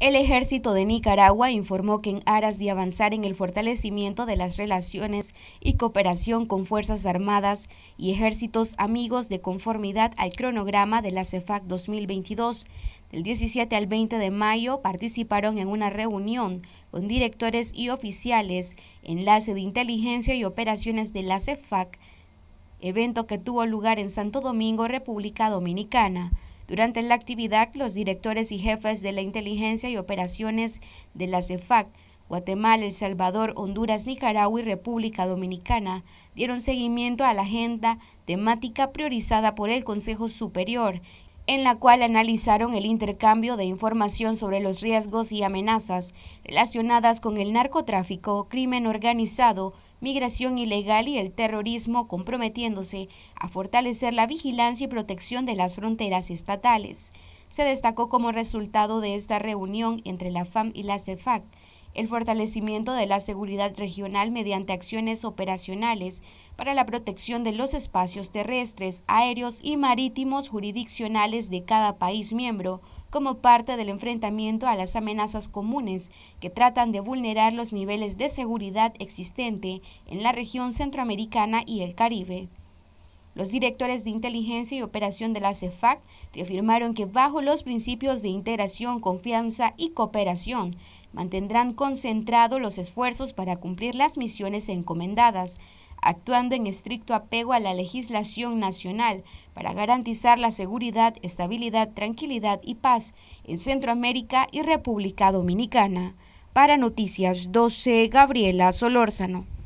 El ejército de Nicaragua informó que en aras de avanzar en el fortalecimiento de las relaciones y cooperación con Fuerzas Armadas y ejércitos amigos de conformidad al cronograma de la CEFAC 2022, del 17 al 20 de mayo participaron en una reunión con directores y oficiales, enlace de inteligencia y operaciones de la CEFAC, evento que tuvo lugar en Santo Domingo, República Dominicana. Durante la actividad, los directores y jefes de la inteligencia y operaciones de la CEFAC, Guatemala, El Salvador, Honduras, Nicaragua y República Dominicana dieron seguimiento a la agenda temática priorizada por el Consejo Superior en la cual analizaron el intercambio de información sobre los riesgos y amenazas relacionadas con el narcotráfico, crimen organizado, migración ilegal y el terrorismo, comprometiéndose a fortalecer la vigilancia y protección de las fronteras estatales. Se destacó como resultado de esta reunión entre la FAM y la CEFAC el fortalecimiento de la seguridad regional mediante acciones operacionales para la protección de los espacios terrestres, aéreos y marítimos jurisdiccionales de cada país miembro como parte del enfrentamiento a las amenazas comunes que tratan de vulnerar los niveles de seguridad existente en la región centroamericana y el Caribe. Los directores de inteligencia y operación de la CEFAC reafirmaron que bajo los principios de integración, confianza y cooperación, mantendrán concentrados los esfuerzos para cumplir las misiones encomendadas, actuando en estricto apego a la legislación nacional para garantizar la seguridad, estabilidad, tranquilidad y paz en Centroamérica y República Dominicana. Para Noticias 12, Gabriela Solórzano.